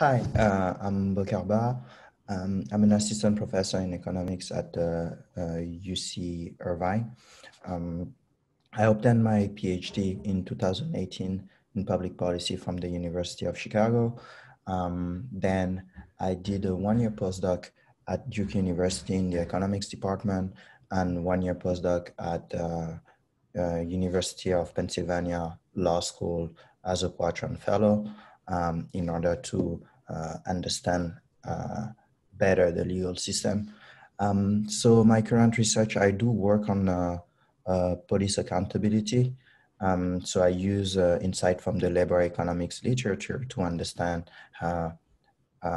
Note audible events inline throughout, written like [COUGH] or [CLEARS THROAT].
Hi, uh, I'm Bakar Um, I'm an assistant professor in economics at uh, uh, UC Irvine. Um, I obtained my PhD in 2018 in public policy from the University of Chicago. Um, then I did a one year postdoc at Duke University in the economics department and one year postdoc at uh, uh, University of Pennsylvania Law School as a Quatron Fellow um, in order to uh, understand uh, better the legal system. Um, so my current research, I do work on uh, uh police accountability. Um, so I use uh, insight from the labor economics literature to understand uh,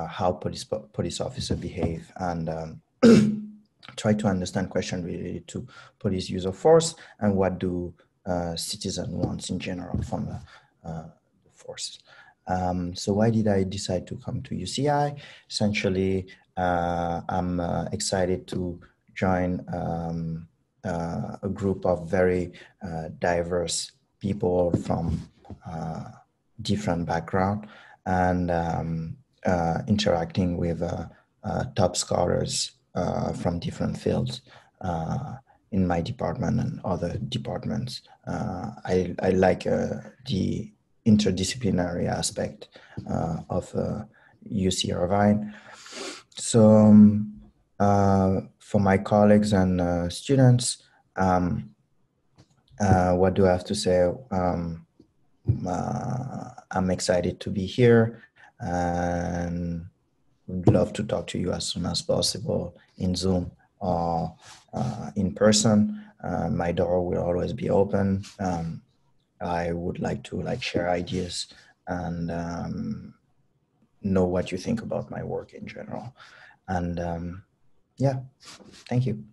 how police police officers behave and um, [CLEARS THROAT] try to understand questions related to police use of force and what do citizen wants in general from the forces. Um, so why did I decide to come to UCI? Essentially, uh, I'm uh, excited to join um, uh, a group of very uh, diverse people from uh, different background and um, uh, interacting with top scholars from different fields in my department and other departments. I, I like the interdisciplinary aspect uh, of UC uh, Irvine. So, um, uh, for my colleagues and students, um, what do I have to say? Um, I'm excited to be here and would love to talk to you as soon as possible in Zoom or uh, in person. Uh, my door will always be open. Um, I would like to like share ideas and um, know what you think about my work in general. And um, yeah, thank you.